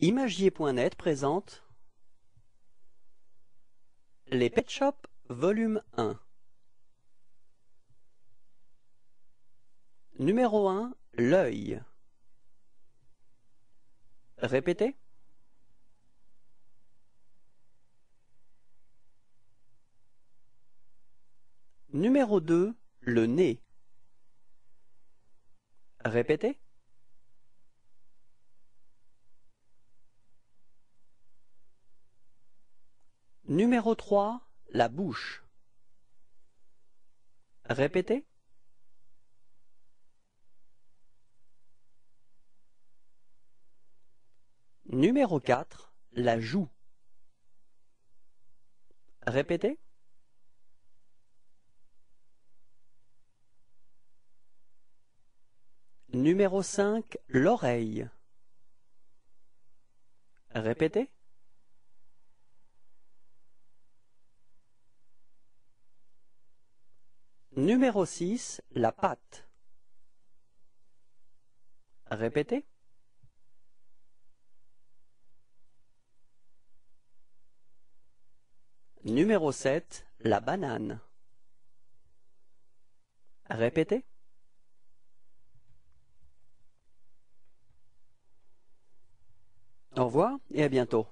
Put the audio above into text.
Imagier.net présente Les Pet Shops, volume 1 Numéro 1 L'œil Répétez Numéro 2 Le nez Répétez Numéro 3. La bouche. Répétez. Numéro 4. La joue. Répétez. Numéro 5. L'oreille. Répétez. Numéro 6. La pâte. Répétez. Numéro 7. La banane. Répétez. Au revoir et à bientôt.